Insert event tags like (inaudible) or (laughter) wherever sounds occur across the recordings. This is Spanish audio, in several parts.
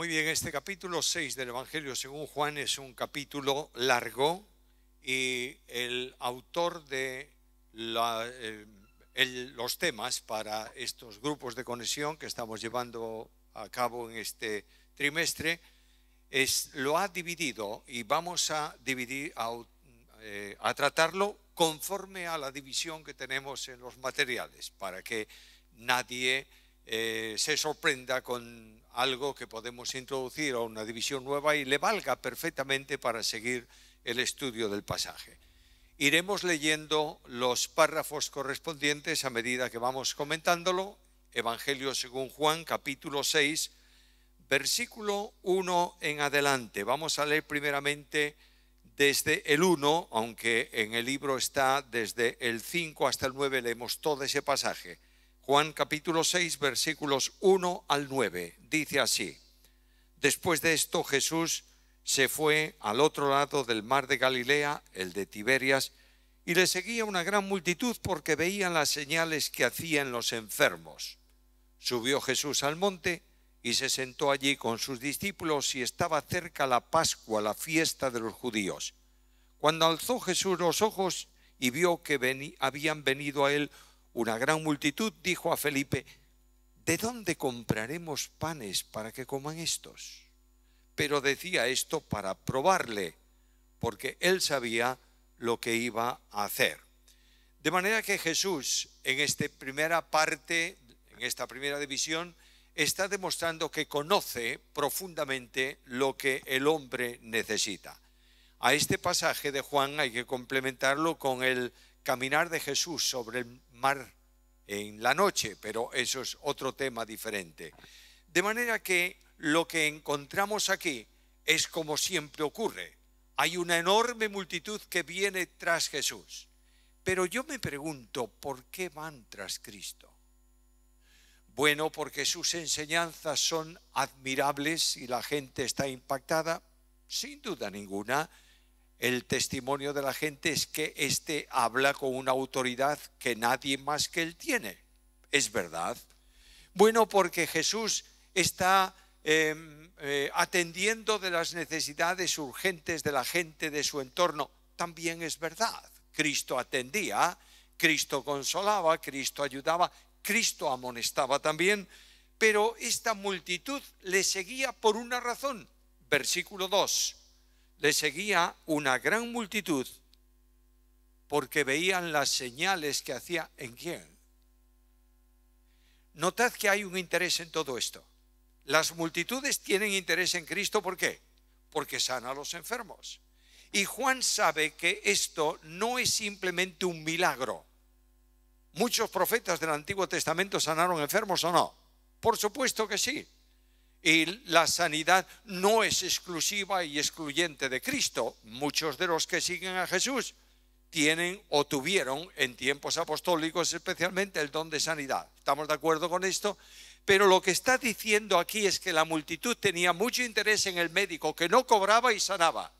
Muy bien, este capítulo 6 del Evangelio según Juan es un capítulo largo y el autor de eh, los temas para estos grupos de conexión que estamos llevando a cabo en este trimestre es, lo ha dividido y vamos a, dividir, a, eh, tratarlo conforme a la división que tenemos en los materiales para que nadie eh, se sorprenda con algo que podemos introducir a una división nueva y le valga perfectamente para seguir el estudio del pasaje. Iremos leyendo los párrafos correspondientes a medida que vamos comentándolo. Evangelio según Juan, capítulo 6, versículo 1 en adelante. Vamos a leer primeramente desde el 1, aunque en el libro está desde el 5 hasta el 9, leemos todo ese pasaje. Juan capítulo 6 versículos 1 al 9. Dice así, después de esto Jesús se fue al otro lado del mar de Galilea, el de Tiberias, y le seguía una gran multitud porque veían las señales que hacían los enfermos. Subió Jesús al monte y se sentó allí con sus discípulos y estaba cerca la Pascua, la fiesta de los judíos. Cuando alzó Jesús los ojos y vio que habían venido a él una gran multitud dijo a Felipe, ¿de dónde compraremos panes para que coman estos? Pero decía esto para probarle, porque él sabía lo que iba a hacer. De manera que Jesús, en esta primera parte, en esta primera división, está demostrando que conoce profundamente lo que el hombre necesita. A este pasaje de Juan hay que complementarlo con el caminar de Jesús sobre el mar en la noche, pero eso es otro tema diferente. De manera que lo que encontramos aquí es como siempre ocurre. Hay una enorme multitud que viene tras Jesús. Pero yo me pregunto, ¿por qué van tras Cristo? Bueno, porque sus enseñanzas son admirables y la gente está impactada, sin duda ninguna, el testimonio de la gente es que éste habla con una autoridad que nadie más que él tiene. Es verdad. Bueno, porque Jesús está em, eh, atendiendo de las necesidades urgentes de la gente de su entorno. También es verdad. Cristo atendía, Cristo consolaba, Cristo ayudaba, Cristo amonestaba también, pero esta multitud le seguía por una razón. Versículo 2 le seguía una gran multitud porque veían las señales que hacía en quién. Notad que hay un interés en todo esto. Las multitudes tienen interés en Cristo, ¿por qué? Porque sana a los enfermos. Y Juan sabe que esto no es simplemente un milagro. Muchos profetas del Antiguo Testamento sanaron enfermos o no. Por supuesto que sí. Y la sanidad no es exclusiva y excluyente de Cristo. Muchos de los que siguen a Jesús tienen o tuvieron en tiempos apostólicos especialmente el don de sanidad. ¿Estamos de acuerdo con esto? Pero lo que está diciendo aquí es que la multitud tenía mucho interés en el médico, que no cobraba y sanaba.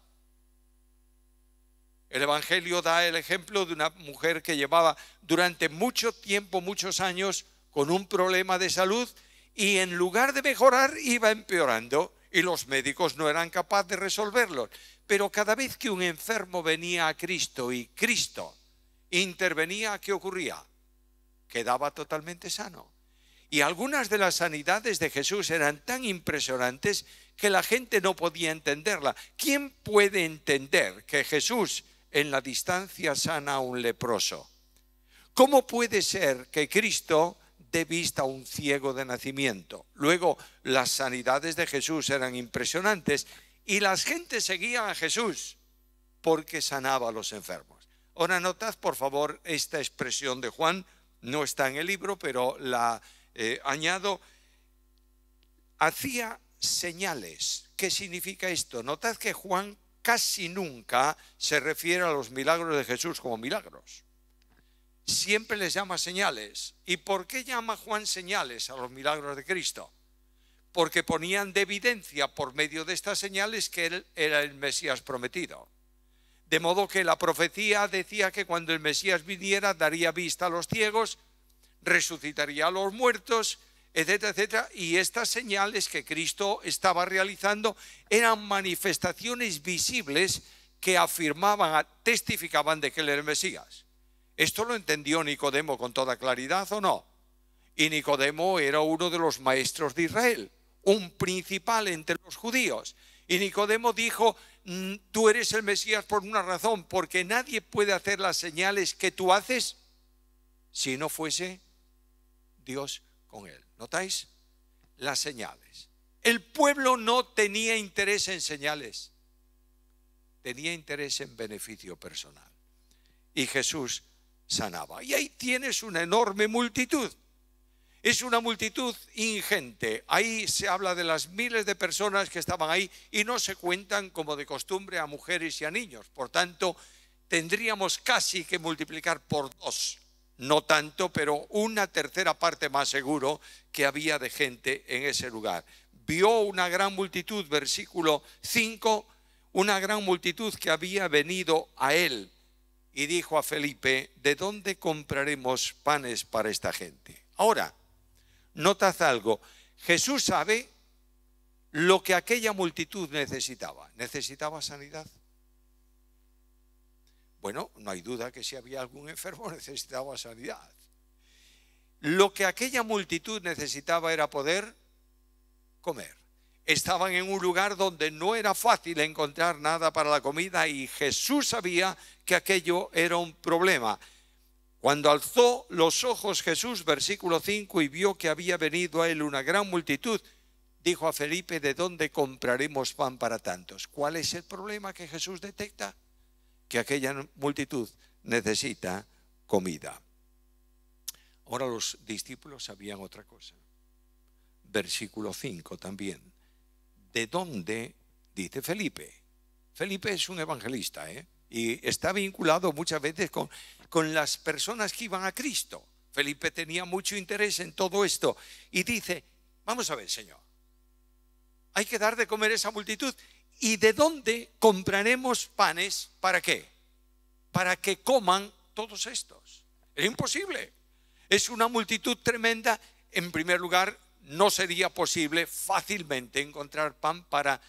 El Evangelio da el ejemplo de una mujer que llevaba durante mucho tiempo, muchos años, con un problema de salud y en lugar de mejorar iba empeorando y los médicos no eran capaces de resolverlo. Pero cada vez que un enfermo venía a Cristo y Cristo intervenía, ¿qué ocurría? Quedaba totalmente sano. Y algunas de las sanidades de Jesús eran tan impresionantes que la gente no podía entenderla. ¿Quién puede entender que Jesús en la distancia sana a un leproso? ¿Cómo puede ser que Cristo de vista un ciego de nacimiento. Luego, las sanidades de Jesús eran impresionantes y las gentes seguían a Jesús porque sanaba a los enfermos. Ahora, notad por favor esta expresión de Juan, no está en el libro, pero la eh, añado. Hacía señales. ¿Qué significa esto? Notad que Juan casi nunca se refiere a los milagros de Jesús como milagros siempre les llama señales. ¿Y por qué llama Juan señales a los milagros de Cristo? Porque ponían de evidencia por medio de estas señales que él era el Mesías prometido. De modo que la profecía decía que cuando el Mesías viniera daría vista a los ciegos, resucitaría a los muertos, etcétera, etcétera. Y estas señales que Cristo estaba realizando eran manifestaciones visibles que afirmaban, testificaban de que él era el Mesías. Esto lo entendió Nicodemo con toda claridad o no. Y Nicodemo era uno de los maestros de Israel, un principal entre los judíos. Y Nicodemo dijo, mm, tú eres el Mesías por una razón, porque nadie puede hacer las señales que tú haces si no fuese Dios con él. ¿Notáis? Las señales. El pueblo no tenía interés en señales, tenía interés en beneficio personal. Y Jesús sanaba. Y ahí tienes una enorme multitud. Es una multitud ingente. Ahí se habla de las miles de personas que estaban ahí y no se cuentan como de costumbre a mujeres y a niños. Por tanto, tendríamos casi que multiplicar por dos. No tanto, pero una tercera parte más seguro que había de gente en ese lugar. Vio una gran multitud, versículo 5, una gran multitud que había venido a él y dijo a Felipe, ¿de dónde compraremos panes para esta gente? Ahora, notad algo, Jesús sabe lo que aquella multitud necesitaba. ¿Necesitaba sanidad? Bueno, no hay duda que si había algún enfermo (laughs) necesitaba sanidad. Lo que aquella multitud necesitaba era poder comer estaban en un lugar donde no era fácil encontrar nada para la comida y Jesús sabía que aquello era un problema. Cuando alzó los ojos Jesús, versículo 5, y vio que había venido a él una gran multitud, dijo a Felipe, ¿de dónde compraremos pan para tantos? ¿Cuál es el problema que Jesús detecta? Que aquella multitud necesita comida. Ahora los discípulos sabían otra cosa. Versículo 5 también de dónde, dice Felipe. Felipe es un evangelista ¿eh? y está vinculado muchas veces con, con las personas que iban a Cristo. Felipe tenía mucho interés en todo esto y dice, vamos a ver, Señor, hay que dar de comer a esa multitud. ¿Y de dónde compraremos panes para qué? Para que coman todos estos. Es imposible. Es una multitud tremenda. En primer lugar, no sería posible fácilmente encontrar pan para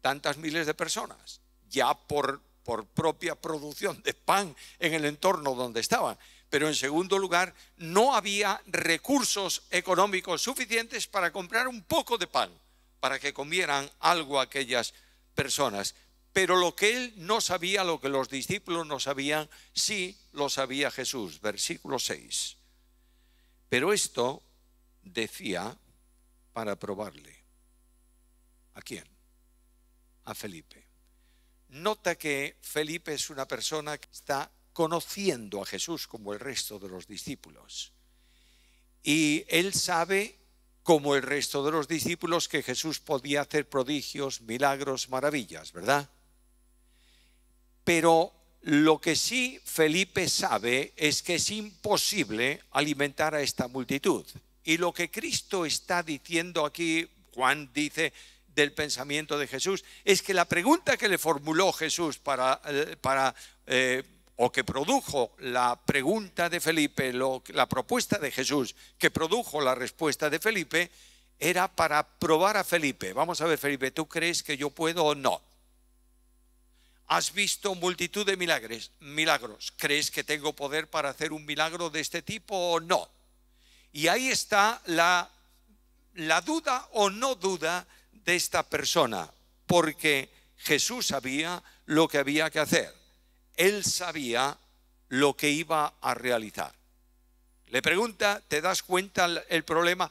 tantas miles de personas, ya por, propia producción de pan en el entorno donde estaban. Pero en segundo lugar, no había recursos económicos suficientes para comprar un poco de pan, para que comieran algo aquellas personas. Pero lo que él no sabía, lo que los discípulos no sabían, sí lo sabía Jesús. Versículo 6. Pero esto decía para probarle. ¿A quién? A Felipe. Nota que Felipe es una persona que está conociendo a Jesús como el resto de los discípulos. Y él sabe, como el resto de los discípulos, que Jesús podía hacer prodigios, milagros, maravillas, ¿verdad? Pero lo que sí Felipe sabe es que es imposible alimentar a esta multitud. Y lo que Cristo está diciendo aquí, Juan dice del pensamiento de Jesús, es que la pregunta que le formuló Jesús para, eh, para eh, o que produjo la pregunta de Felipe, la propuesta de Jesús, que produjo la respuesta de Felipe, era para probar a Felipe. Vamos a ver, Felipe, ¿tú crees que yo puedo o no? Has visto multitud de milagres, milagros. ¿Crees que tengo poder para hacer un milagro de este tipo o no? Y ahí está la, duda o no duda de esta persona, porque Jesús sabía lo que había que hacer. Él sabía lo que iba a realizar. Le pregunta, ¿te das cuenta el problema?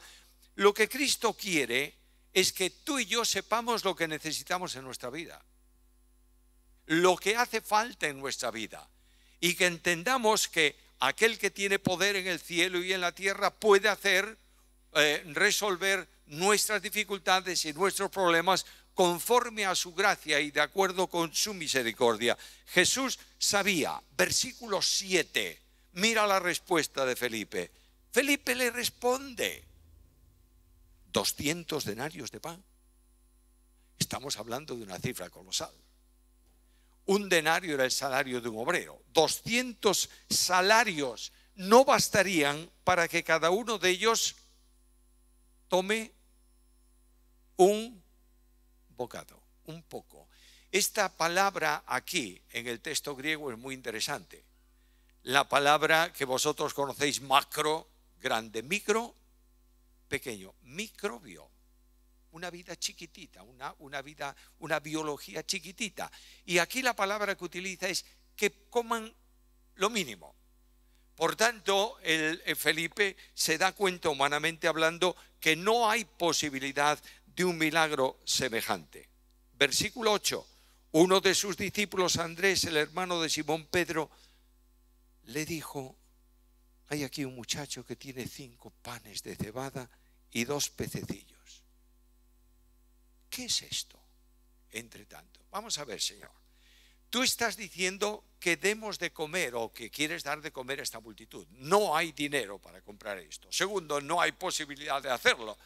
Lo que Cristo quiere es que tú y yo sepamos lo que necesitamos en nuestra vida, lo que hace falta en nuestra vida, y que entendamos que aquel que tiene poder en el cielo y en la tierra puede hacer, eh, resolver nuestras dificultades y nuestros problemas conforme a su gracia y de acuerdo con su misericordia. Jesús sabía, versículo 7, mira la respuesta de Felipe. Felipe le responde, 200 denarios de pan. Estamos hablando de una cifra colosal. Un denario era el salario de un obrero. 200 salarios no bastarían para que cada uno de ellos tome un bocado, un poco. Esta palabra aquí en el texto griego es muy interesante. La palabra que vosotros conocéis macro, grande, micro, pequeño, microbio una vida chiquitita, una, una vida, una biología chiquitita. Y aquí la palabra que utiliza es que coman lo mínimo. Por tanto, el, Felipe se da cuenta humanamente hablando que no hay posibilidad de un milagro semejante. Versículo 8. Uno de sus discípulos, Andrés, el hermano de Simón Pedro, le dijo, hay aquí un muchacho que tiene cinco panes de cebada y dos pececillos. ¿Qué es esto? Entre tanto, vamos a ver, Señor. Tú estás diciendo que demos de comer o que quieres dar de comer a esta multitud. No hay dinero para comprar esto. Segundo, no hay posibilidad de hacerlo.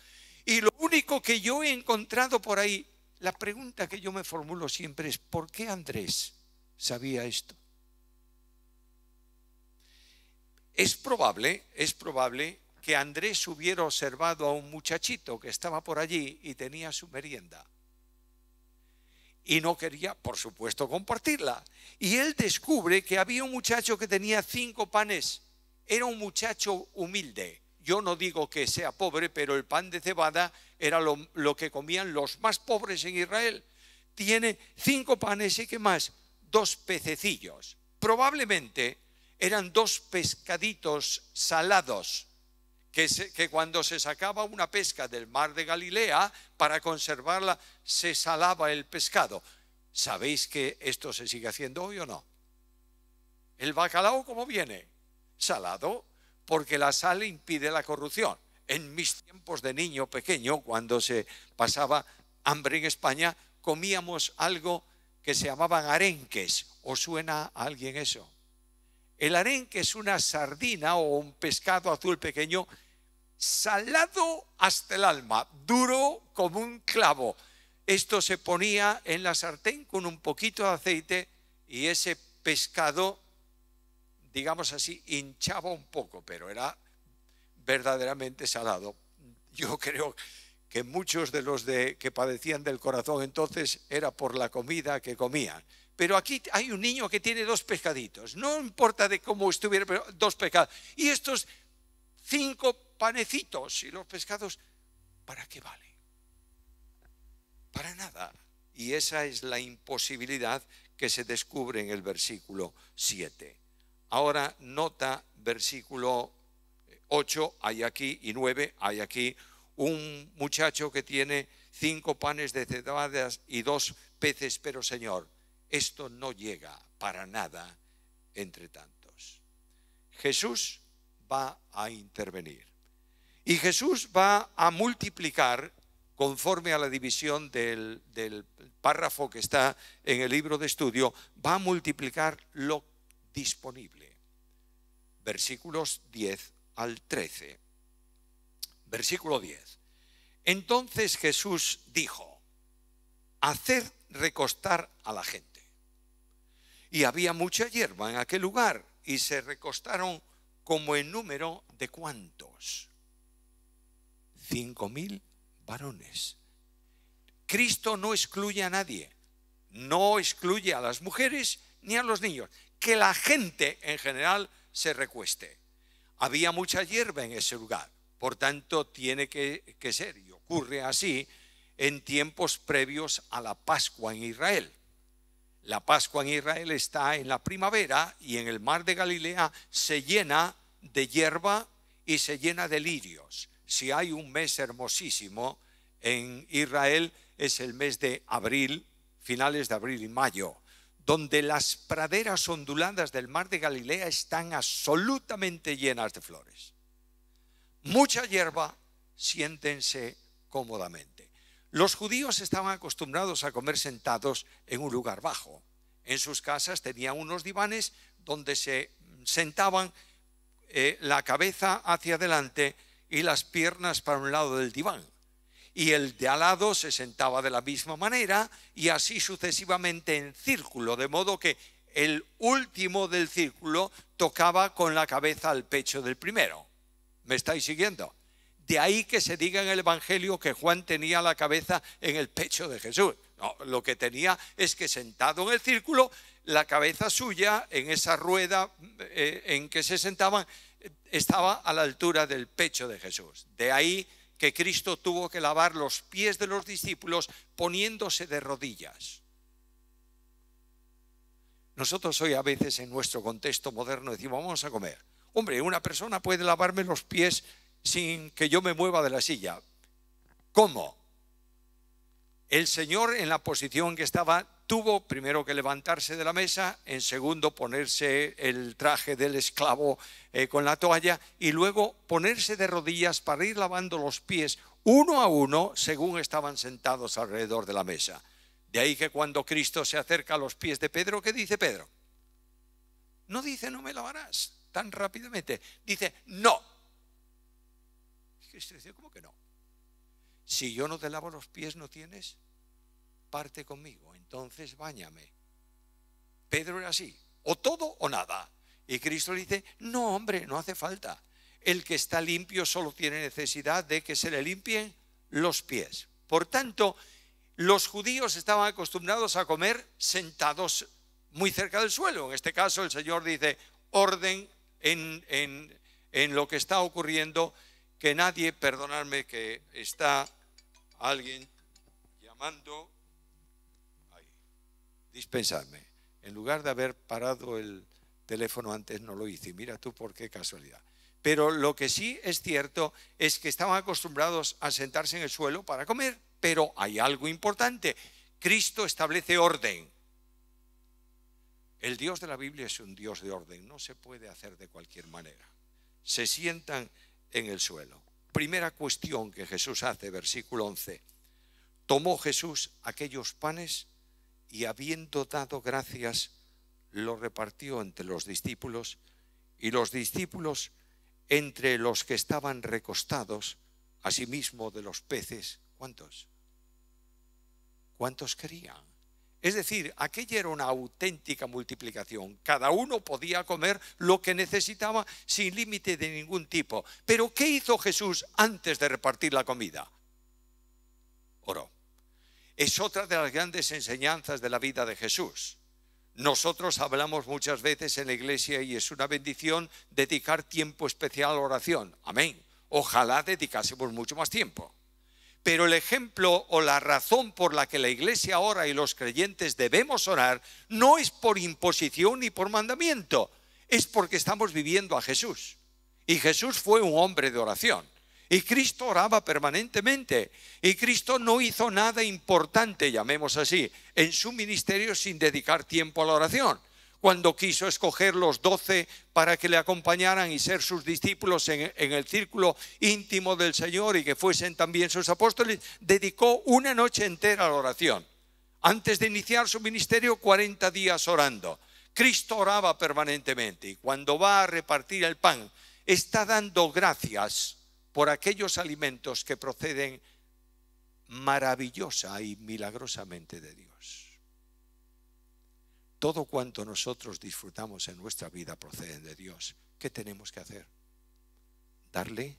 Y lo único que yo he encontrado por ahí, la pregunta que yo me formulo siempre es, ¿por qué Andrés sabía esto? Es probable, es probable que Andrés hubiera observado a un muchachito que estaba por allí y tenía su merienda. Y no quería, por supuesto, compartirla. Y él descubre que había un muchacho que tenía cinco panes. Era un muchacho humilde. Yo no digo que sea pobre, pero el pan de cebada era lo, que comían los más pobres en Israel. Tiene cinco panes y qué más, dos pececillos. Probablemente eran dos pescaditos salados que, cuando se sacaba una pesca del mar de Galilea, para conservarla se salaba el pescado. ¿Sabéis que esto se sigue haciendo hoy o no? El bacalao, ¿cómo viene? Salado, porque la sal impide la corrupción. En mis tiempos de niño pequeño, cuando se pasaba hambre en España, comíamos algo que se llamaban arenques. ¿Os suena a alguien eso? El arenque es una sardina o un pescado azul pequeño salado hasta el alma, duro como un clavo. Esto se ponía en la sartén con un poquito de aceite y ese pescado, digamos así, hinchaba un poco, pero era verdaderamente salado. Yo (laughs) creo que muchos de los que padecían del corazón entonces era por la comida que comían. Pero aquí hay un niño que tiene dos pescaditos, no importa de cómo estuviera, pero dos pescados. Y estos cinco panecitos y los pescados, ¿para qué valen? Para nada. Y esa es la imposibilidad que se descubre en el versículo 7. Ahora nota versículo 8, eh, hay aquí, y 9, hay aquí, un muchacho que tiene cinco panes de cebadas y dos peces, pero Señor, esto no llega para nada entre tantos. Jesús va a intervenir. Y Jesús va a multiplicar conforme a la división del, párrafo que está en el libro de estudio, va a multiplicar lo disponible. Versículos 10 al 13. Versículo 10. Entonces Jesús dijo, hacer recostar a la gente. Y había mucha hierba en aquel lugar y se recostaron como en número de cuantos cinco mil varones. Cristo no excluye a nadie, no excluye a las mujeres ni a los niños. Que la gente en general se recueste. Había mucha hierba en ese lugar, por tanto tiene que, que ser, y ocurre así en tiempos previos a la Pascua en Israel. La Pascua en Israel está en la primavera y en el mar de Galilea se llena de hierba y se llena de lirios si hay un mes hermosísimo en Israel, es el mes de abril, finales de abril y mayo, donde las praderas onduladas del mar de Galilea están absolutamente llenas de flores. Mucha hierba, siéntense cómodamente. Los judíos estaban acostumbrados a comer sentados en un lugar bajo. En sus casas tenían unos divanes donde se sentaban eh, la cabeza hacia adelante y las piernas para un lado del diván. Y el de al lado se sentaba de la misma manera y así sucesivamente en círculo, de modo que el último del círculo tocaba con la cabeza al pecho del primero. ¿Me estáis siguiendo? De ahí que se diga en el Evangelio que Juan tenía la cabeza en el pecho de Jesús. No, lo que tenía es que sentado en el círculo, la cabeza suya en esa rueda eh, en que se sentaban estaba a la altura del pecho de Jesús. De ahí que Cristo tuvo que lavar los pies de los discípulos poniéndose de rodillas. Nosotros hoy a veces en nuestro contexto moderno decimos, vamos a comer. Hombre, una persona puede lavarme los pies sin que yo me mueva de la silla. ¿Cómo? El Señor en la posición que estaba tuvo primero que levantarse de la mesa, en segundo ponerse el traje del esclavo eh, con la toalla y luego ponerse de rodillas para ir lavando los pies uno a uno según estaban sentados alrededor de la mesa. De ahí que cuando Cristo se acerca a los pies de Pedro, ¿qué dice Pedro? No dice no me lavarás tan rápidamente, dice no. Cristo dice, ¿cómo que no? Si yo no te lavo los pies, ¿no tienes? parte conmigo, entonces báñame. Pedro era así, o todo o nada. Y Cristo dice, no hombre, no hace falta. El que está limpio solo tiene necesidad de que se le limpien los pies. Por tanto, los judíos estaban acostumbrados a comer sentados muy cerca del suelo. En este caso el Señor dice, orden en, en lo que está ocurriendo, que nadie, perdonadme que está alguien llamando dispensarme. En lugar de haber parado el teléfono antes, no lo hice. Mira tú por qué casualidad. Pero lo que sí es cierto es que estaban acostumbrados a sentarse en el suelo para comer. Pero hay algo importante. Cristo establece orden. El Dios de la Biblia es un Dios de orden. No se puede hacer de cualquier manera. Se sientan en el suelo. Primera cuestión que Jesús hace, versículo 11. Tomó Jesús aquellos panes y habiendo dado gracias, lo repartió entre los discípulos y los discípulos entre los que estaban recostados, asimismo de los peces. ¿Cuántos? ¿Cuántos querían? Es decir, aquella era una auténtica multiplicación. Cada uno podía comer lo que necesitaba sin límite de ningún tipo. Pero ¿qué hizo Jesús antes de repartir la comida? Oró es otra de las grandes enseñanzas de la vida de Jesús. Nosotros hablamos muchas veces en la iglesia y es una bendición dedicar tiempo especial a la oración. Amén. Ojalá dedicásemos mucho más tiempo. Pero el ejemplo o la razón por la que la iglesia ora y los creyentes debemos orar no es por imposición ni por mandamiento, es porque estamos viviendo a Jesús. Y Jesús fue un hombre de oración. Y Cristo oraba permanentemente. Y Cristo no hizo nada importante, llamemos así, en su ministerio sin dedicar tiempo a la oración. Cuando quiso escoger los doce para que le acompañaran y ser sus discípulos en, el círculo íntimo del Señor y que fuesen también sus apóstoles, dedicó una noche entera a la oración. Antes de iniciar su ministerio, 40 días orando. Cristo oraba permanentemente y cuando va a repartir el pan, está dando gracias por aquellos alimentos que proceden maravillosa y milagrosamente de Dios. Todo cuanto nosotros disfrutamos en nuestra vida procede de Dios. ¿Qué tenemos que hacer? Darle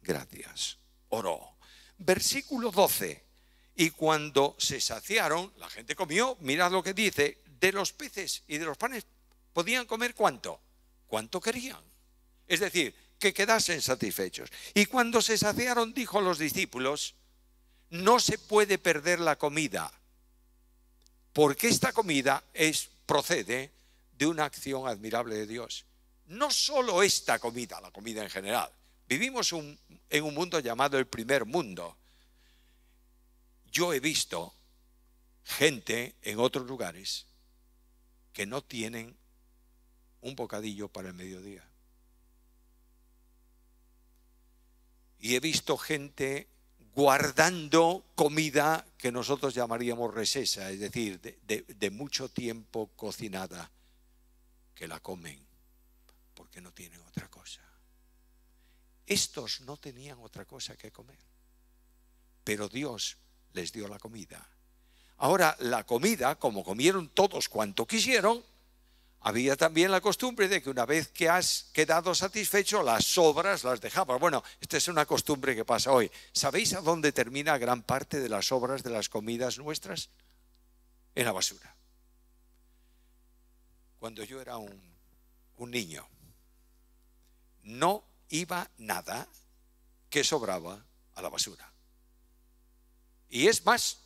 gracias. Oro. Versículo 12. Y cuando se saciaron, la gente comió, mirad lo que dice, de los peces y de los panes podían comer cuánto, cuánto querían. Es decir, que quedasen satisfechos. Y cuando se saciaron, dijo los discípulos, no se puede perder la comida, porque esta comida es, procede de una acción admirable de Dios. No solo esta comida, la comida en general. Vivimos en un mundo llamado el primer mundo. Yo he visto gente en otros lugares que no tienen un bocadillo para el mediodía. y he visto gente guardando comida que nosotros llamaríamos resesa, es decir, de, de mucho tiempo cocinada, que la comen porque no tienen otra cosa. Estos no tenían otra cosa que comer, pero Dios les dio la comida. Ahora, la comida, como comieron todos cuanto quisieron, había también la costumbre de que una vez que has quedado satisfecho, las obras las dejabas. Bueno, esta es una costumbre que pasa hoy. ¿Sabéis a dónde termina gran parte de las obras de las comidas nuestras? En la basura. Cuando yo era un niño, no iba nada que sobraba a la basura. Y es más,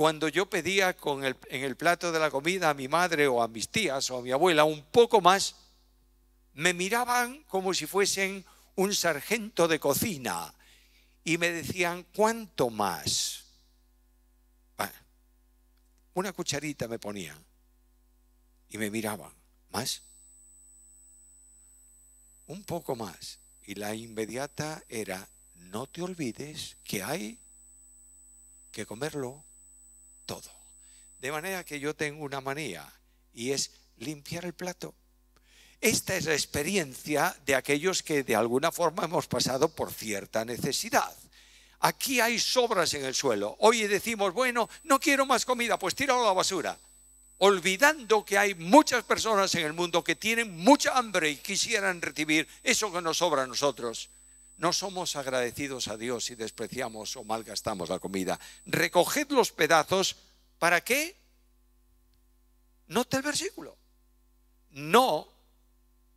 cuando yo pedía con el, en el plato de la comida a mi madre o a mis tías o a mi abuela un poco más, me miraban como si fuesen un sargento de cocina y me decían, ¿cuánto más? una cucharita me ponía y me miraban, ¿más? Un poco más. Y la inmediata era, no te olvides que hay que comerlo todo. De manera que yo tengo una manía y es limpiar el plato. Esta es la experiencia de aquellos que de alguna forma hemos pasado por cierta necesidad. Aquí hay sobras en el suelo. Hoy decimos, bueno, no quiero más comida, pues tira a la basura. Olvidando que hay muchas personas en el mundo que tienen mucha hambre y quisieran recibir eso que nos sobra a nosotros no somos agradecidos a Dios si despreciamos o malgastamos la comida. Recoged los pedazos para que, Note el versículo. No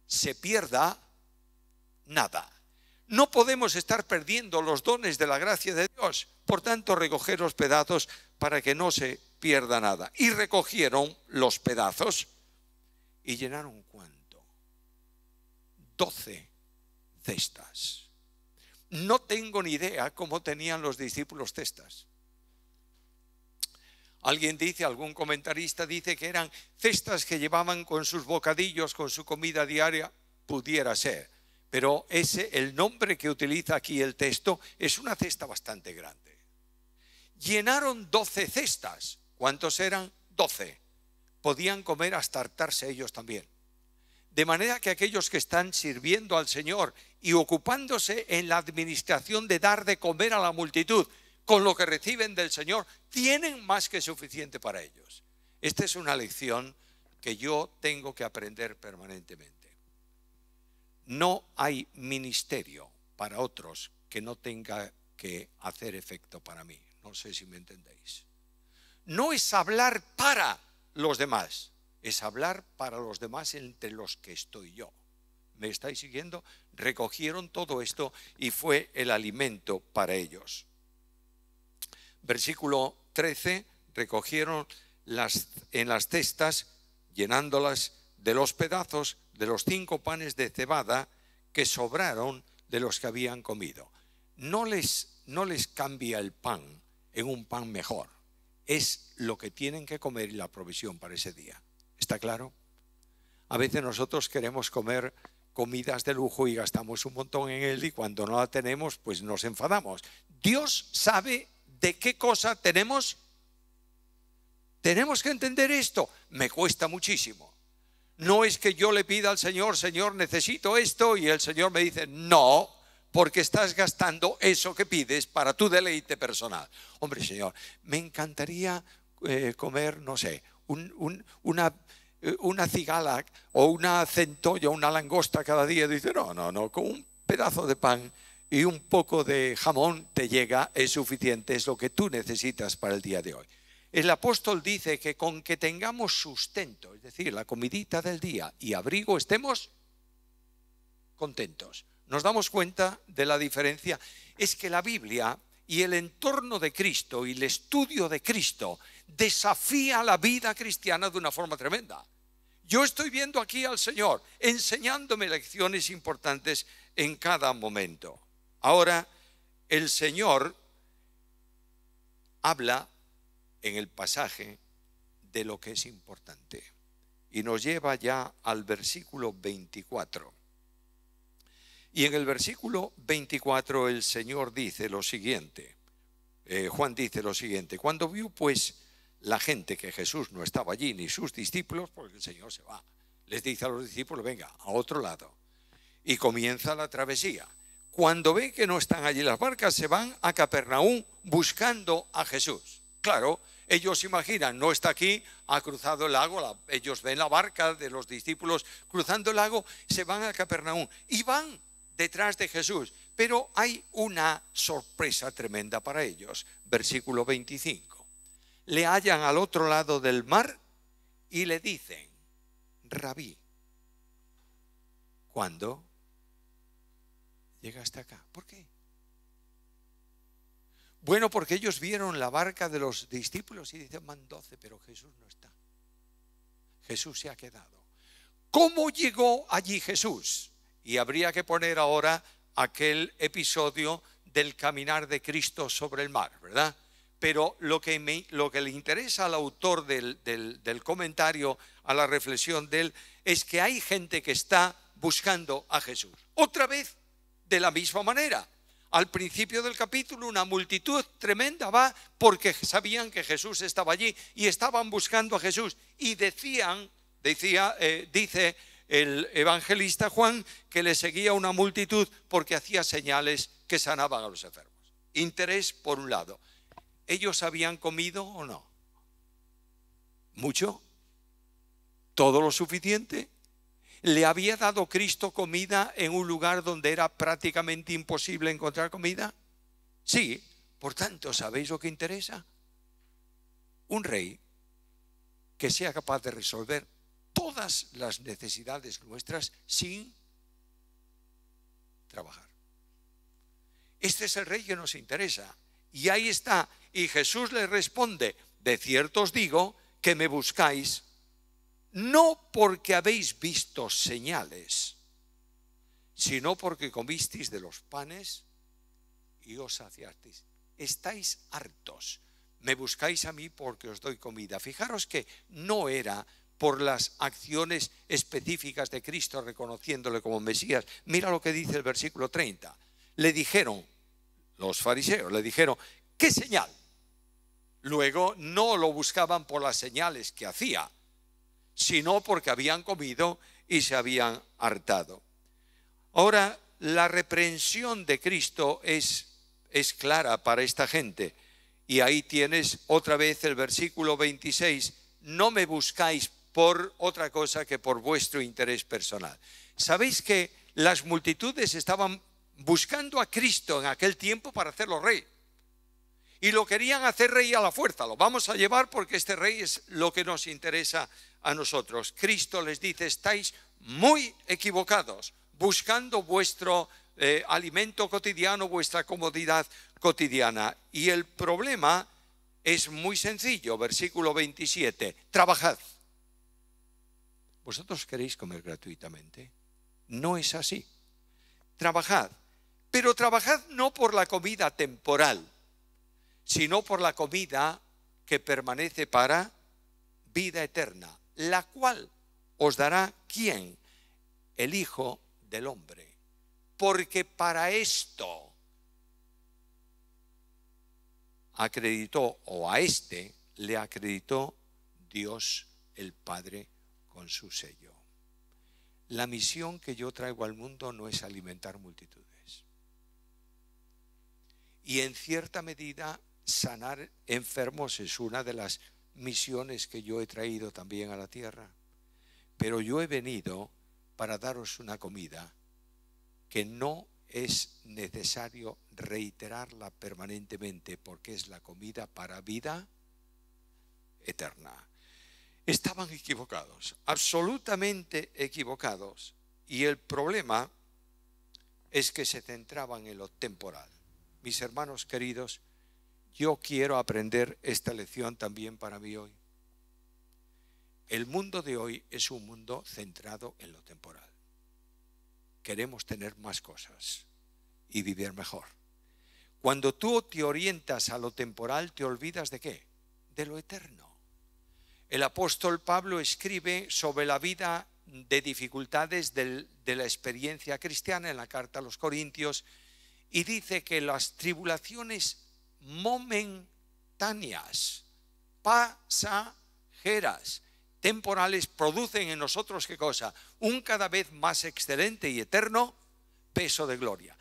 se pierda nada. No podemos estar perdiendo los dones de la gracia de Dios. Por tanto, recoged los pedazos para que no se pierda nada. Y recogieron los pedazos y llenaron cuánto? Doce cestas. No tengo ni idea cómo tenían los discípulos cestas. Alguien dice, algún comentarista dice que eran cestas que llevaban con sus bocadillos, con su comida diaria, pudiera ser. Pero ese, el nombre que utiliza aquí el texto, es una cesta bastante grande. Llenaron doce cestas. ¿Cuántos eran? Doce. Podían comer hasta hartarse ellos también. De manera que aquellos que están sirviendo al Señor y ocupándose en la administración de dar de comer a la multitud con lo que reciben del Señor, tienen más que suficiente para ellos. Esta es una lección que yo tengo que aprender permanentemente. No hay ministerio para otros que no tenga que hacer efecto para mí. No sé si me entendéis. No es hablar para los demás es hablar para los demás entre los que estoy yo. ¿Me estáis siguiendo? Recogieron todo esto y fue el alimento para ellos. Versículo 13, recogieron las, en las cestas, llenándolas de los pedazos de los cinco panes de cebada que sobraron de los que habían comido. No les, no les cambia el pan en un pan mejor. Es lo que tienen que comer y la provisión para ese día. ¿Está claro? A veces nosotros queremos comer comidas de lujo y gastamos un montón en él y cuando no la tenemos pues nos enfadamos. Dios sabe de qué cosa tenemos. Tenemos que entender esto. Me cuesta muchísimo. No es que yo le pida al Señor, Señor, necesito esto y el Señor me dice, no, porque estás gastando eso que pides para tu deleite personal. Hombre, Señor, me encantaría eh, comer, no sé, una, eh, una cigala o una centolla, una langosta cada día, dice, no, no, no, con un pedazo de pan y un poco de jamón te llega, es suficiente, es lo que tú necesitas para el día de hoy. El apóstol dice que con que tengamos sustento, es decir, la comidita del día y abrigo, estemos contentos. Nos damos cuenta de la diferencia. Es que la Biblia y el entorno de Cristo y el estudio de Cristo desafía la vida cristiana de una forma tremenda. Yo estoy viendo aquí al Señor enseñándome lecciones importantes en cada momento. Ahora, el Señor habla en el pasaje de lo que es importante y nos lleva ya al versículo 24. Y en el versículo 24 el Señor dice lo siguiente, eh, Juan dice lo siguiente, cuando vio pues la gente que Jesús no estaba allí, ni sus discípulos, porque el Señor se va. Les dice a los discípulos, venga, a otro lado. Y comienza la travesía. Cuando ve que no están allí las barcas, se van a Capernaum buscando a Jesús. Claro, ellos imaginan, no está aquí, ha cruzado el lago, ellos ven la barca de los discípulos cruzando el lago, se van a Capernaum y van detrás de Jesús. Pero hay una sorpresa tremenda para ellos. Versículo 25 le hallan al otro lado del mar y le dicen, rabí, ¿cuándo llega hasta acá? ¿Por qué? Bueno, porque ellos vieron la barca de los discípulos y dicen, man doce, pero Jesús no está. Jesús se ha quedado. ¿Cómo llegó allí Jesús? Y habría que poner ahora aquel episodio del caminar de Cristo sobre el mar, ¿verdad? pero lo que, le interesa al autor del, comentario, a la reflexión de él, es que hay gente que está buscando a Jesús. Otra vez, de la misma manera. Al principio del capítulo, una multitud tremenda va porque sabían que Jesús estaba allí y estaban buscando a Jesús. Y decían, eh, dice el evangelista Juan, que le seguía una multitud porque hacía señales que sanaban a los enfermos. Interés por un lado. ¿Ellos habían comido o no? ¿Mucho? ¿Todo lo suficiente? ¿Le había dado Cristo comida en un lugar donde era prácticamente imposible encontrar comida? Sí, por tanto, ¿sabéis lo que interesa? Un rey que sea capaz de resolver todas las necesidades nuestras sin trabajar. Este es el rey que nos interesa, y ahí está. Y Jesús le responde, de cierto os digo que me buscáis, no porque habéis visto señales, sino porque comisteis de los panes y os saciasteis. Estáis hartos. Me buscáis a mí porque os doy comida. Fijaros que no era por las acciones específicas de Cristo reconociéndole como Mesías. Mira lo que dice el versículo 30. Le dijeron, los fariseos. Le dijeron, ¿qué señal? Luego no lo buscaban por las señales que hacía, sino porque habían comido y se habían hartado. Ahora, la reprensión de Cristo es, es clara para esta gente. Y ahí tienes otra vez el versículo 26, no me buscáis por otra cosa que por vuestro interés personal. ¿Sabéis que las multitudes estaban buscando a Cristo en aquel tiempo para hacerlo rey. Y lo querían hacer rey a la fuerza. Lo vamos a llevar porque este rey es lo que nos interesa a nosotros. Cristo les dice, estáis muy equivocados, buscando vuestro eh, alimento cotidiano, vuestra comodidad cotidiana. Y el problema es muy sencillo, versículo 27, trabajad. ¿Vosotros queréis comer gratuitamente? No es así. Trabajad pero trabajad no por la comida temporal, sino por la comida que permanece para vida eterna, la cual os dará quién? El Hijo del Hombre. Porque para esto acreditó, o a este le acreditó Dios el Padre con su sello. La misión que yo traigo al mundo no es alimentar multitudes y en cierta medida sanar enfermos es una de las misiones que yo he traído también a la tierra. Pero yo he venido para daros una comida que no es necesario reiterarla permanentemente porque es la comida para vida eterna. Estaban equivocados, absolutamente equivocados. Y el problema es que se centraban en lo temporal mis hermanos queridos, yo quiero aprender esta lección también para mí hoy. El mundo de hoy es un mundo centrado en lo temporal. Queremos tener más cosas y vivir mejor. Cuando tú te orientas a lo temporal, te olvidas de qué? De lo eterno. El apóstol Pablo escribe sobre la vida de dificultades de la experiencia cristiana en la carta a los Corintios y dice que las tribulaciones momentáneas, pasajeras, temporales, producen en nosotros qué cosa? Un cada vez más excelente y eterno peso de gloria.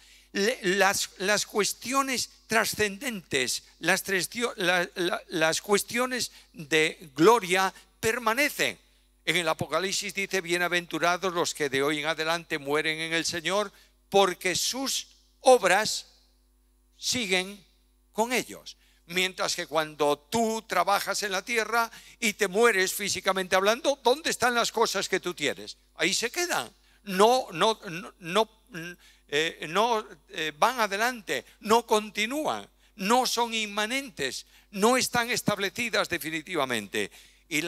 Las, las cuestiones trascendentes, las, las cuestiones de gloria permanecen. En el Apocalipsis dice, bienaventurados los que de hoy en adelante mueren en el Señor, porque sus obras siguen con ellos. Mientras que cuando tú trabajas en la tierra y te mueres físicamente hablando, ¿dónde están las cosas que tú tienes? Ahí se quedan. No, no, no, no, eh, eh, van adelante, no continúan, no son inmanentes, no están establecidas definitivamente. Y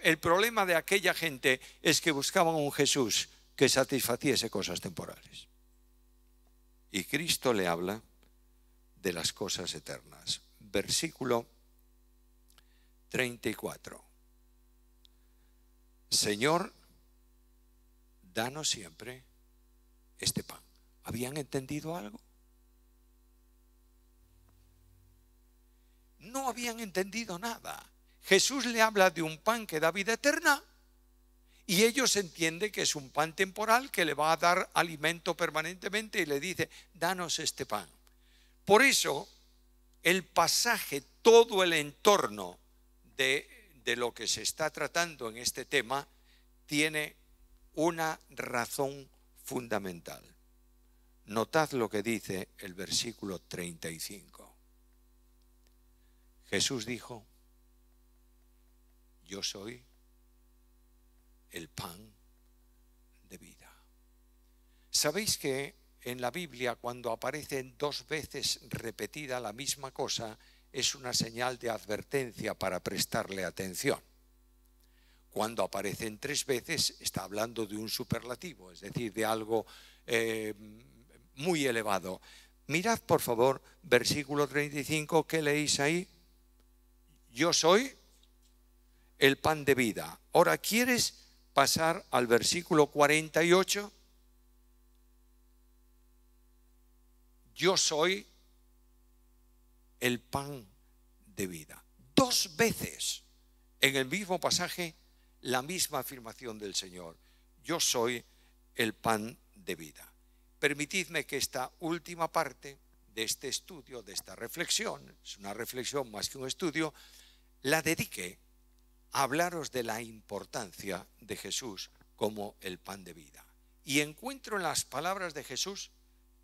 el problema de aquella gente es que buscaban un Jesús que satisfaciese cosas temporales. Y Cristo le habla de las cosas eternas. Versículo 34. Señor, danos siempre este pan. ¿Habían entendido algo? No habían entendido nada. Jesús le habla de un pan que da vida eterna y ellos entienden que es un pan temporal que le va a dar alimento permanentemente y le dice, danos este pan. Por eso, el pasaje, todo el entorno de, de lo que se está tratando en este tema, tiene una razón fundamental. Notad lo que dice el versículo 35. Jesús dijo, yo soy el pan de vida. ¿Sabéis que en la Biblia cuando aparecen dos veces repetida la misma cosa es una señal de advertencia para prestarle atención? Cuando aparecen tres veces está hablando de un superlativo, es decir, de algo eh, muy elevado. Mirad por favor versículo 35 que leéis ahí. Yo soy el pan de vida. Ahora, ¿quieres pasar al versículo 48. Yo soy el pan de vida. Dos veces en el mismo pasaje la misma afirmación del Señor. Yo soy el pan de vida. Permitidme que esta última parte de este estudio, de esta reflexión, es una reflexión más que un estudio, la dedique hablaros de la importancia de Jesús como el pan de vida. Y encuentro en las palabras de Jesús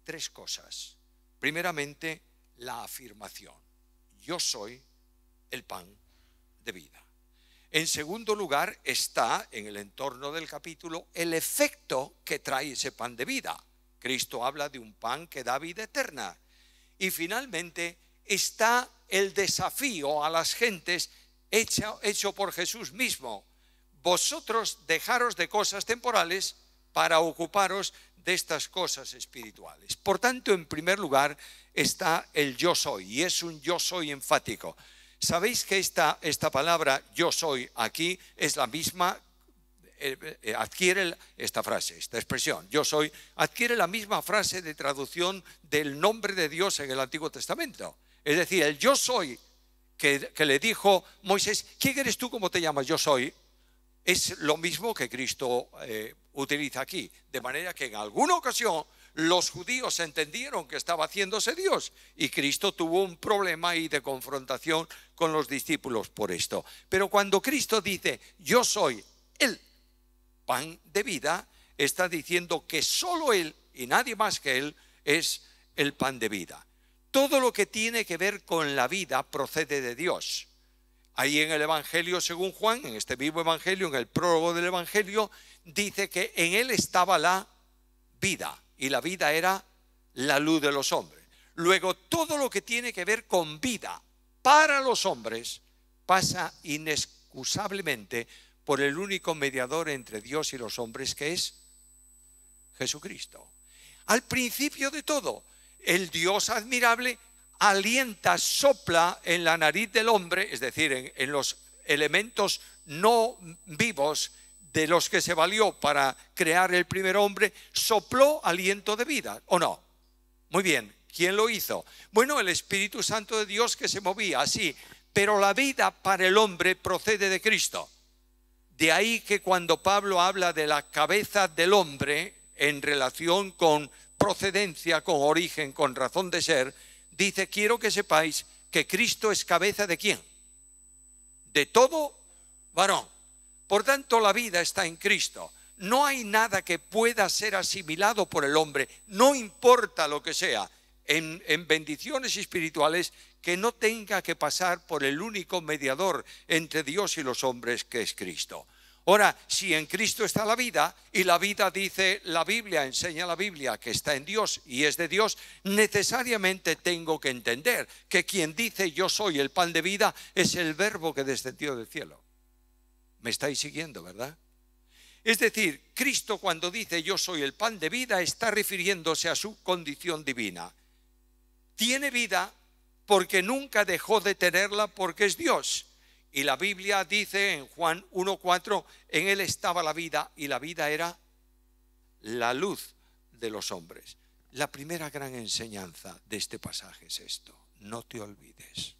tres cosas. Primeramente, la afirmación. Yo soy el pan de vida. En segundo lugar está, en el entorno del capítulo, el efecto que trae ese pan de vida. Cristo habla de un pan que da vida eterna. Y finalmente está el desafío a las gentes hecho, por Jesús mismo. Vosotros dejaros de cosas temporales para ocuparos de estas cosas espirituales. Por tanto, en primer lugar está el yo soy, y es un yo soy enfático. Sabéis que esta, esta palabra yo soy aquí es la misma, eh, eh, adquiere esta frase, esta expresión, yo soy, adquiere la misma frase de traducción del nombre de Dios en el Antiguo Testamento. Es decir, el yo soy que, le dijo Moisés, ¿quién eres tú? ¿Cómo te llamas? Yo soy. Es lo mismo que Cristo eh, utiliza aquí. De manera que en alguna ocasión los judíos entendieron que estaba haciéndose Dios y Cristo tuvo un problema ahí de confrontación con los discípulos por esto. Pero cuando Cristo dice, yo soy el pan de vida, está diciendo que solo Él y nadie más que Él es el pan de vida. Todo lo que tiene que ver con la vida procede de Dios. Ahí en el Evangelio, según Juan, en este mismo Evangelio, en el prólogo del Evangelio, dice que en él estaba la vida y la vida era la luz de los hombres. Luego, todo lo que tiene que ver con vida para los hombres pasa inexcusablemente por el único mediador entre Dios y los hombres que es Jesucristo. Al principio de todo, el Dios admirable alienta, sopla en la nariz del hombre, es decir, en, los elementos no vivos de los que se valió para crear el primer hombre, sopló aliento de vida, ¿o no? Muy bien, ¿quién lo hizo? Bueno, el Espíritu Santo de Dios que se movía así, pero la vida para el hombre procede de Cristo. De ahí que cuando Pablo habla de la cabeza del hombre en relación con procedencia, con origen, con razón de ser, dice, quiero que sepáis que Cristo es cabeza de quién? De todo varón. Por tanto, la vida está en Cristo. No hay nada que pueda ser asimilado por el hombre, no importa lo que sea, en, bendiciones espirituales que no tenga que pasar por el único mediador entre Dios y los hombres que es Cristo. Ahora, si en Cristo está la vida y la vida dice la Biblia, enseña la Biblia que está en Dios y es de Dios, necesariamente tengo que entender que quien dice yo soy el pan de vida es el verbo que descendió del cielo. ¿Me estáis siguiendo, verdad? Es decir, Cristo cuando dice yo soy el pan de vida está refiriéndose a su condición divina. Tiene vida porque nunca dejó de tenerla porque es Dios y la Biblia dice en Juan 1.4, en Él estaba la vida y la vida era la luz de los hombres. La primera gran enseñanza de este pasaje es esto. No te olvides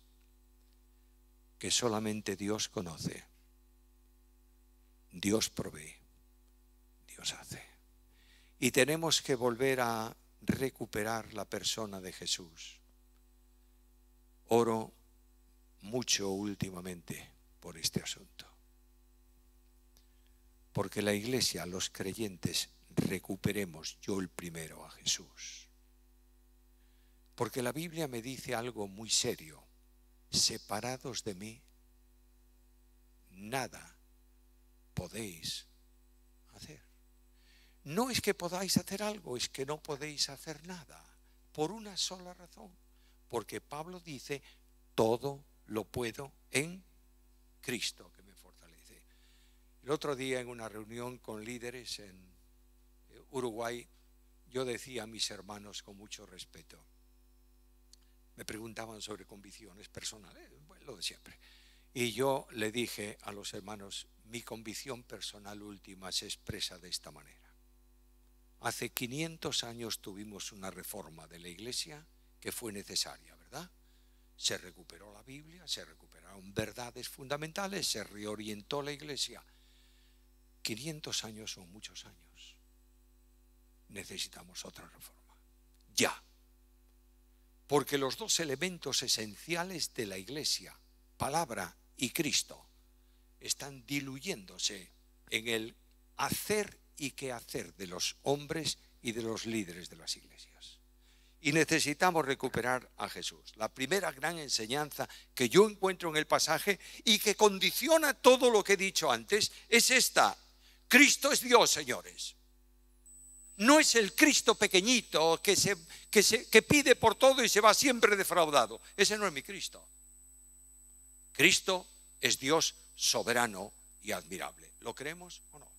que solamente Dios conoce, Dios provee, Dios hace. Y tenemos que volver a recuperar la persona de Jesús. Oro mucho últimamente por este asunto. Porque la iglesia, los creyentes, recuperemos yo el primero a Jesús. Porque la Biblia me dice algo muy serio. Separados de mí, nada podéis hacer. No es que podáis hacer algo, es que no podéis hacer nada. Por una sola razón. Porque Pablo dice, todo lo puedo en Cristo que me fortalece. El otro día en una reunión con líderes en eh, Uruguay, yo decía a mis hermanos con mucho respeto, me preguntaban sobre convicciones personales, lo de siempre. Y yo le dije a los hermanos, mi convicción personal última se expresa de esta manera. Hace 500 años tuvimos una reforma de la iglesia que fue necesaria, ¿verdad? se recuperó la Biblia, se recuperaron verdades fundamentales, se reorientó la iglesia. 500 años son muchos años. Necesitamos otra reforma. Ya. Porque los dos elementos esenciales de la iglesia, palabra y Cristo, están diluyéndose en el hacer y hacer de los hombres y de los líderes de las iglesias y necesitamos recuperar a Jesús. La primera gran enseñanza que yo encuentro en el pasaje y que condiciona todo lo que he dicho antes es esta. Cristo es Dios, señores. No es el Cristo pequeñito que, pide por todo y se va siempre defraudado. Ese no es mi Cristo. Cristo es Dios soberano y admirable. ¿Lo creemos o no?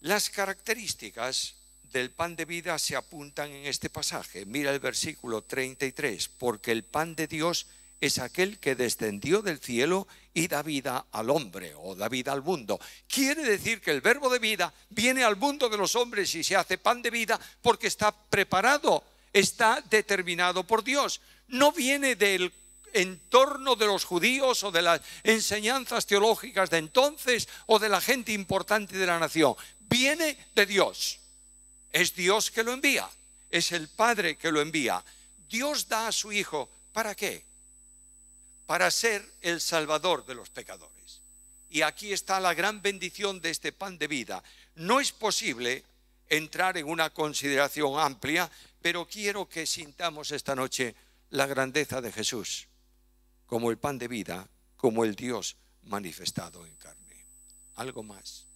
Las características del pan de vida se apuntan en este pasaje. Mira el versículo 33, porque el pan de Dios es aquel que descendió del cielo y da vida al hombre o da vida al mundo. Quiere decir que el verbo de vida viene al mundo de los hombres y se hace pan de vida porque está preparado, está determinado por Dios. No viene del entorno de los judíos o de las enseñanzas teológicas de entonces o de la gente importante de la nación. Viene de Dios. Es Dios que lo envía, es el Padre que lo envía. Dios da a su Hijo, ¿para qué? Para ser el Salvador de los pecadores. Y aquí está la gran bendición de este pan de vida. No es posible entrar en una consideración amplia, pero quiero que sintamos esta noche la grandeza de Jesús como el pan de vida, como el Dios manifestado en carne. Algo más.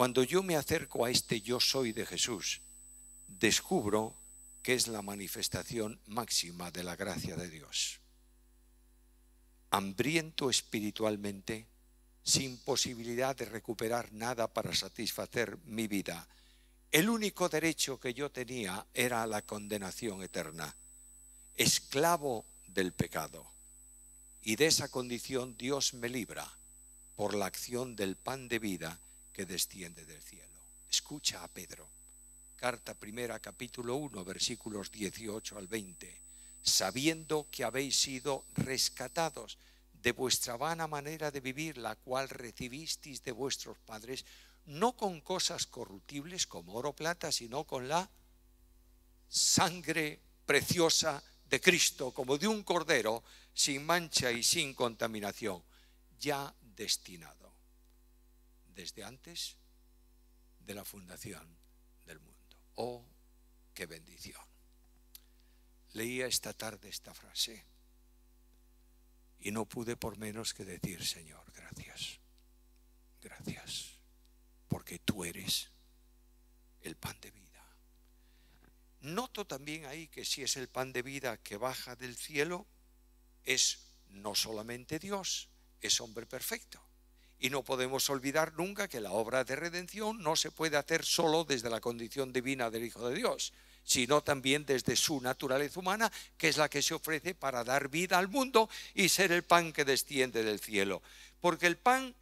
Cuando yo me acerco a este yo soy de Jesús, descubro que es la manifestación máxima de la gracia de Dios. Hambriento espiritualmente, sin posibilidad de recuperar nada para satisfacer mi vida, el único derecho que yo tenía era la condenación eterna, esclavo del pecado. Y de esa condición Dios me libra por la acción del pan de vida que desciende del cielo. Escucha a Pedro. Carta primera, capítulo 1, versículos 18 al 20. Sabiendo que habéis sido rescatados de vuestra vana manera de vivir, la cual recibisteis de vuestros padres, no con cosas corruptibles como oro o plata, sino con la sangre preciosa de Cristo, como de un cordero, sin mancha y sin contaminación, ya destinado desde antes de la fundación del mundo. ¡Oh, qué bendición! Leía esta tarde esta frase y no pude por menos que decir, Señor, gracias, gracias, porque tú eres el pan de vida. Noto también ahí que si es el pan de vida que baja del cielo, es no solamente Dios, es hombre perfecto, y no podemos olvidar nunca que la obra de redención no se puede hacer solo desde la condición divina del Hijo de Dios, sino también desde su naturaleza humana, que es la que se ofrece para dar vida al mundo y ser el pan que desciende del cielo. Porque el pan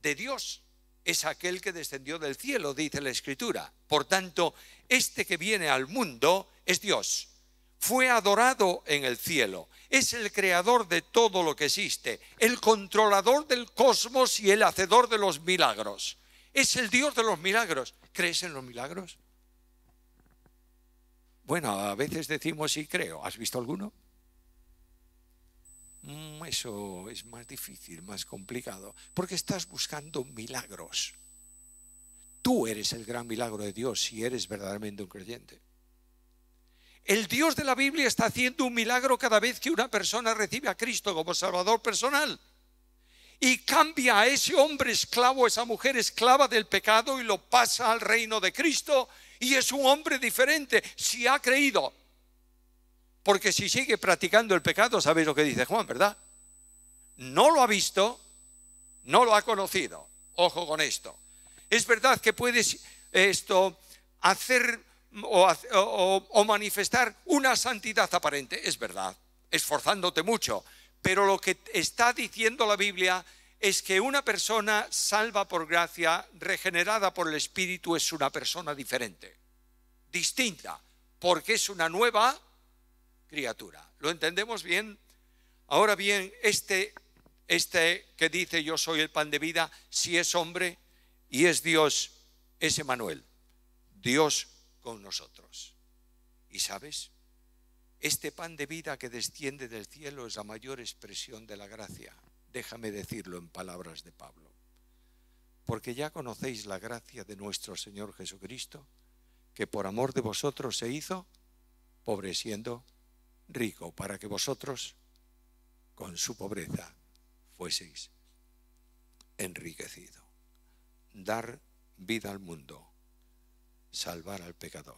de Dios es aquel que descendió del cielo, dice la Escritura. Por tanto, este que viene al mundo es Dios fue adorado en el cielo. Es el creador de todo lo que existe, el controlador del cosmos y el hacedor de los milagros. Es el Dios de los milagros. ¿Crees en los milagros? Bueno, a veces decimos sí creo. ¿Has visto alguno? Mm, eso es más difícil, más complicado, porque estás buscando milagros. Tú eres el gran milagro de Dios si eres verdaderamente un creyente. El Dios de la Biblia está haciendo un milagro cada vez que una persona recibe a Cristo como Salvador personal. Y cambia a ese hombre esclavo, esa mujer esclava del pecado y lo pasa al reino de Cristo. Y es un hombre diferente si ha creído. Porque si sigue practicando el pecado, sabéis lo que dice Juan, ¿verdad? No lo ha visto, no lo ha conocido. Ojo con esto. Es verdad que puedes eh, esto hacer o, manifestar una santidad aparente. Es verdad, esforzándote mucho. Pero lo que está diciendo la Biblia es que una persona salva por gracia, regenerada por el Espíritu, es una persona diferente, distinta, porque es una nueva criatura. ¿Lo entendemos bien? Ahora bien, este, este que dice yo soy el pan de vida, si es hombre y es Dios, es Emanuel, Dios con nosotros. Y sabes, este pan de vida que desciende del cielo es la mayor expresión de la gracia. Déjame decirlo en palabras de Pablo. Porque ya conocéis la gracia de nuestro Señor Jesucristo, que por amor de vosotros se hizo pobre siendo rico, para que vosotros con su pobreza fueseis enriquecido. Dar vida al mundo salvar al pecador.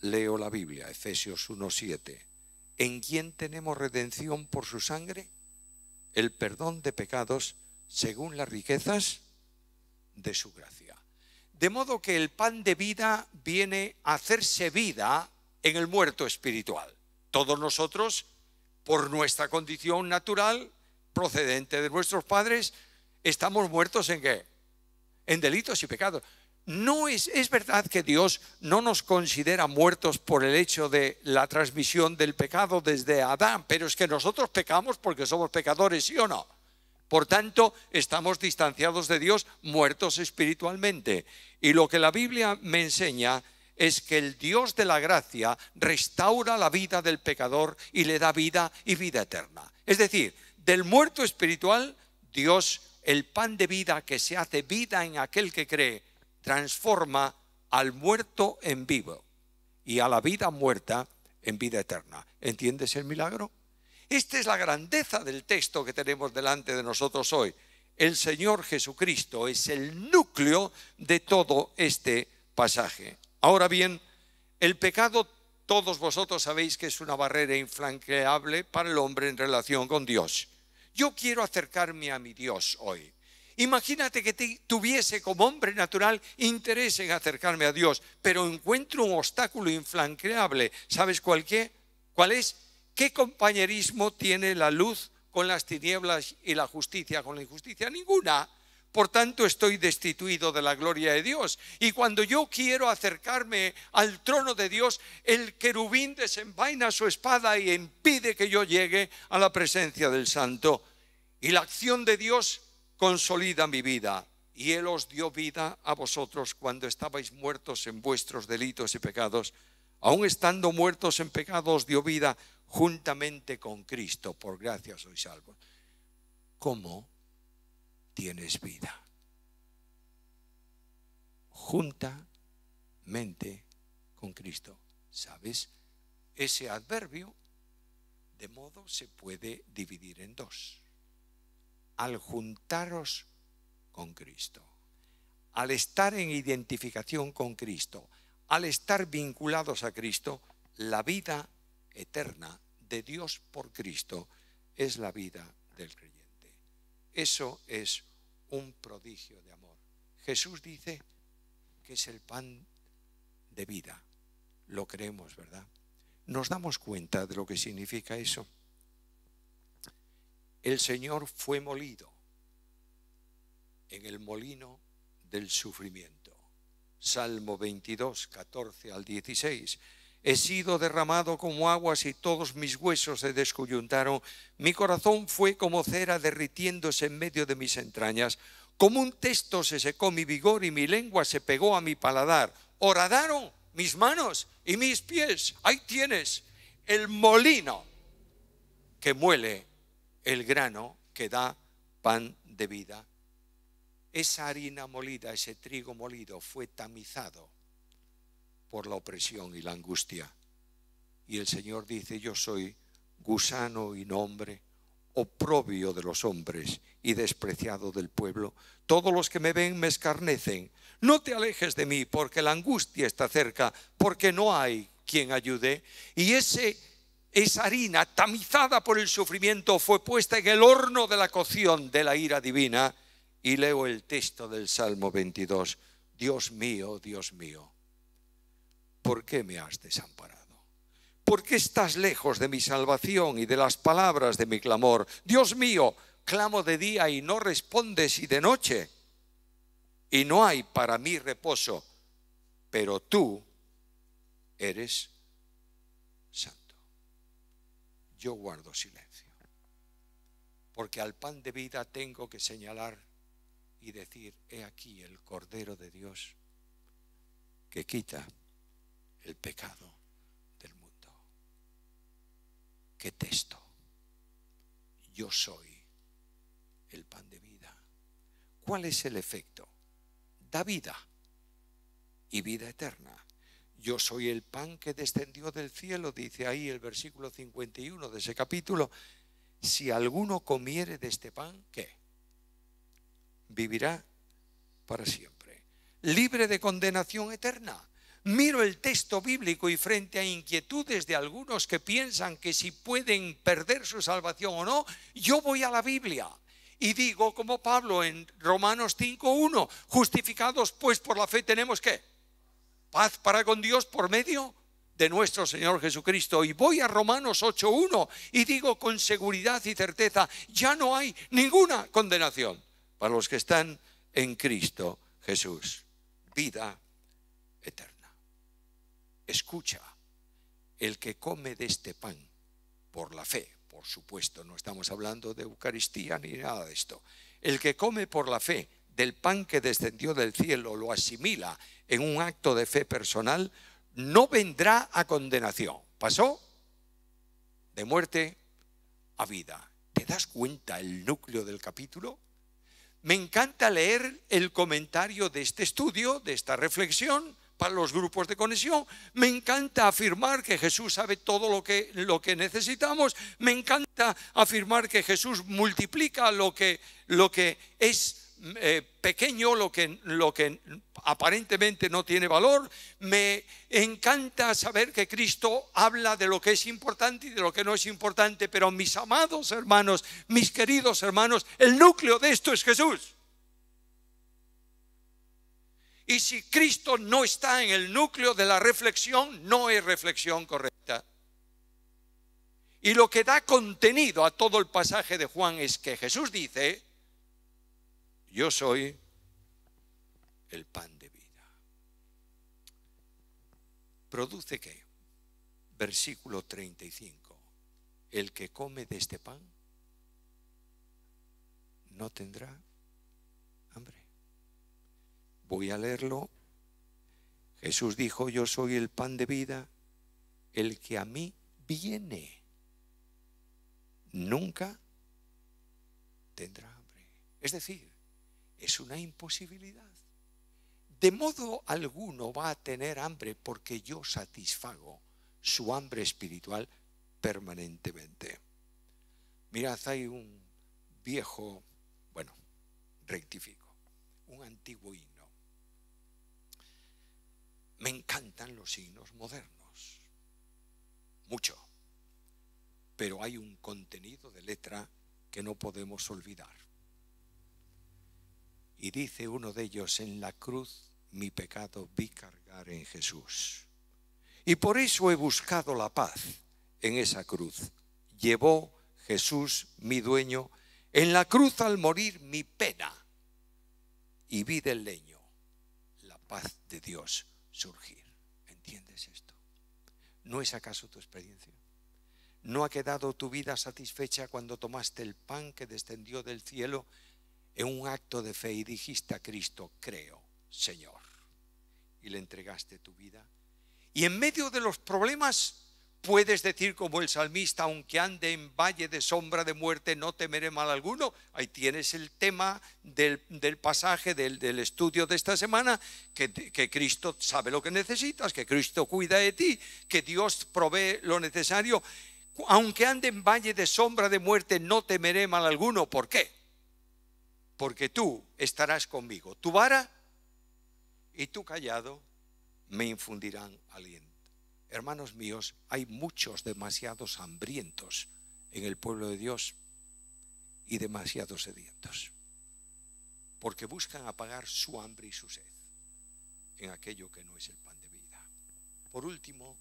Leo la Biblia, Efesios 1.7. ¿En quién tenemos redención por su sangre? El perdón de pecados según las riquezas de su gracia. De modo que el pan de vida viene a hacerse vida en el muerto espiritual. Todos nosotros, por nuestra condición natural, procedente de nuestros padres, estamos muertos en qué? En delitos y pecados. No es, es verdad que Dios no nos considera muertos por el hecho de la transmisión del pecado desde Adán, pero es que nosotros pecamos porque somos pecadores, ¿sí o no? Por tanto, estamos distanciados de Dios, muertos espiritualmente. Y lo que la Biblia me enseña es que el Dios de la gracia restaura la vida del pecador y le da vida y vida eterna. Es decir, del muerto espiritual, Dios, el pan de vida que se hace vida en aquel que cree, transforma al muerto en vivo y a la vida muerta en vida eterna. ¿Entiendes el milagro? Esta es la grandeza del texto que tenemos delante de nosotros hoy. El Señor Jesucristo es el núcleo de todo este pasaje. Ahora bien, el pecado todos vosotros sabéis que es una barrera infranqueable para el hombre en relación con Dios. Yo quiero acercarme a mi Dios hoy. Imagínate que tuviese como hombre natural interés en acercarme a Dios, pero encuentro un obstáculo inflanqueable. ¿Sabes cuál, cuál es? ¿Qué compañerismo tiene la luz con las tinieblas y la justicia con la injusticia? Ninguna. Por tanto, estoy destituido de la gloria de Dios. Y cuando yo quiero acercarme al trono de Dios, el querubín desenvaina su espada y impide que yo llegue a la presencia del santo. Y la acción de Dios consolida mi vida. Y Él os dio vida a vosotros cuando estabais muertos en vuestros delitos y pecados. Aún estando muertos en pecados, os dio vida juntamente con Cristo. Por gracia sois salvos. ¿Cómo tienes vida? Juntamente con Cristo. ¿Sabes? Ese adverbio de modo se puede dividir en dos al juntaros con Cristo, al estar en identificación con Cristo, al estar vinculados a Cristo, la vida eterna de Dios por Cristo es la vida del creyente. Eso es un prodigio de amor. Jesús dice que es el pan de vida. Lo creemos, ¿verdad? ¿Nos damos cuenta de lo que significa eso? El Señor fue molido en el molino del sufrimiento. Salmo 22, 14 al 16. He sido derramado como aguas y todos mis huesos se descoyuntaron. Mi corazón fue como cera derritiéndose en medio de mis entrañas. Como un texto se secó mi vigor y mi lengua se pegó a mi paladar. Horadaron mis manos y mis pies. Ahí tienes el molino que muele el grano que da pan de vida. Esa harina molida, ese trigo molido fue tamizado por la opresión y la angustia. Y el Señor dice, yo soy gusano y hombre, oprobio de los hombres y despreciado del pueblo. Todos los que me ven me escarnecen. No te alejes de mí porque la angustia está cerca, porque no hay quien ayude. Y ese esa harina tamizada por el sufrimiento fue puesta en el horno de la cocción de la ira divina. Y leo el texto del Salmo 22. Dios mío, Dios mío, ¿por qué me has desamparado? ¿Por qué estás lejos de mi salvación y de las palabras de mi clamor? Dios mío, clamo de día y no respondes y de noche. Y no hay para mí reposo, pero tú eres yo guardo silencio. Porque al pan de vida tengo que señalar y decir, he aquí el Cordero de Dios que quita el pecado del mundo. ¿Qué texto? Yo soy el pan de vida. ¿Cuál es el efecto? Da vida y vida eterna. Yo soy el pan que descendió del cielo, dice ahí el versículo 51 de ese capítulo. Si alguno comiere de este pan, ¿qué? Vivirá para siempre. Libre de condenación eterna. Miro el texto bíblico y frente a inquietudes de algunos que piensan que si pueden perder su salvación o no, yo voy a la Biblia. Y digo como Pablo en Romanos 5.1, justificados pues por la fe tenemos que paz para con Dios por medio de nuestro Señor Jesucristo. Y voy a Romanos 8.1 y digo con seguridad y certeza, ya no hay ninguna condenación para los que están en Cristo Jesús. Vida eterna. Escucha, el que come de este pan por la fe, por supuesto, no estamos hablando de Eucaristía ni nada de esto, el que come por la fe del pan que descendió del cielo, lo asimila en un acto de fe personal, no vendrá a condenación. Pasó de muerte a vida. ¿Te das cuenta el núcleo del capítulo? Me encanta leer el comentario de este estudio, de esta reflexión, para los grupos de conexión. Me encanta afirmar que Jesús sabe todo lo que, lo que necesitamos. Me encanta afirmar que Jesús multiplica lo que, lo que es eh, pequeño, lo que, lo que aparentemente no tiene valor. Me encanta saber que Cristo habla de lo que es importante y de lo que no es importante, pero mis amados hermanos, mis queridos hermanos, el núcleo de esto es Jesús. Y si Cristo no está en el núcleo de la reflexión, no es reflexión correcta. Y lo que da contenido a todo el pasaje de Juan es que Jesús dice, yo soy el pan de vida. ¿Produce qué? Versículo 35. El que come de este pan no tendrá hambre. Voy a leerlo. Jesús dijo, yo soy el pan de vida, el que a mí viene nunca tendrá hambre. Es decir, es una imposibilidad. De modo alguno va a tener hambre porque yo satisfago su hambre espiritual permanentemente. Mirad, hay un viejo, bueno, rectifico, un antiguo himno. Me encantan los himnos modernos, mucho, pero hay un contenido de letra que no podemos olvidar. Y dice uno de ellos, en la cruz mi pecado vi cargar en Jesús. Y por eso he buscado la paz en esa cruz. Llevó Jesús, mi dueño, en la cruz al morir mi pena. Y vi del leño la paz de Dios surgir. ¿Entiendes esto? ¿No es acaso tu experiencia? ¿No ha quedado tu vida satisfecha cuando tomaste el pan que descendió del cielo en un acto de fe y dijiste a Cristo, creo, Señor, y le entregaste tu vida. Y en medio de los problemas puedes decir como el salmista, aunque ande en valle de sombra de muerte, no temeré mal alguno. Ahí tienes el tema del, pasaje, del, estudio de esta semana, que, que Cristo sabe lo que necesitas, que Cristo cuida de ti, que Dios provee lo necesario. Aunque ande en valle de sombra de muerte, no temeré mal alguno. ¿Por qué? porque tú estarás conmigo. Tu vara y tu callado me infundirán aliento. Hermanos míos, hay muchos demasiados hambrientos en el pueblo de Dios y demasiados sedientos, porque buscan apagar su hambre y su sed en aquello que no es el pan de vida. Por último,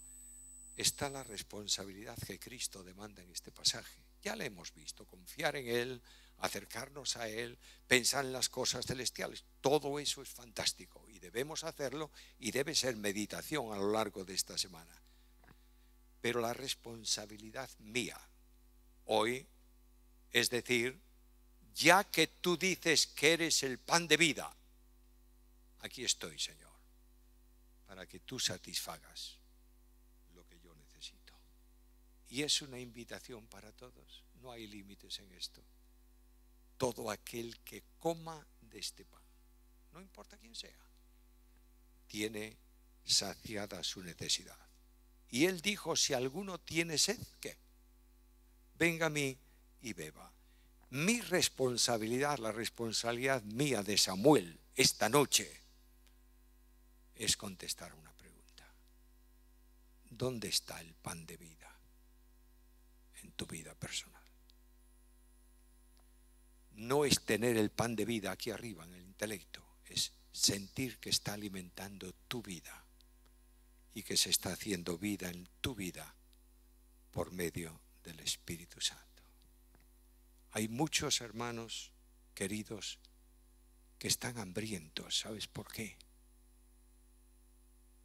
está la responsabilidad que Cristo demanda en este pasaje. Ya le hemos visto, confiar en Él, acercarnos a Él, pensar en las cosas celestiales. Todo eso es fantástico y debemos hacerlo y debe ser meditación a lo largo de esta semana. Pero la responsabilidad mía hoy es decir, ya que tú dices que eres el pan de vida, aquí estoy, Señor, para que tú satisfagas lo que yo necesito. Y es una invitación para todos, no hay límites en esto todo aquel que coma de este pan, no importa quién sea, tiene saciada su necesidad. Y él dijo, si alguno tiene sed, ¿qué? Venga a mí y beba. Mi responsabilidad, la responsabilidad mía de Samuel esta noche, es contestar una pregunta. ¿Dónde está el pan de vida en tu vida personal? no es tener el pan de vida aquí arriba en el intelecto, es sentir que está alimentando tu vida y que se está haciendo vida en tu vida por medio del Espíritu Santo. Hay muchos hermanos queridos que están hambrientos, ¿sabes por qué?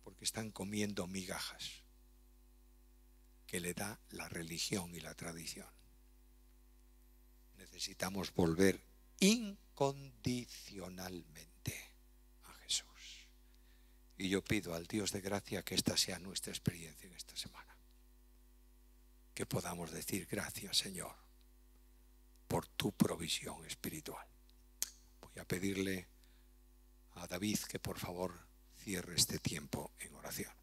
Porque están comiendo migajas que le da la religión y la tradición necesitamos volver incondicionalmente a Jesús. Y yo pido al Dios de gracia que esta sea nuestra experiencia en esta semana. Que podamos decir gracias, Señor, por tu provisión espiritual. Voy a pedirle a David que por favor cierre este tiempo en oración.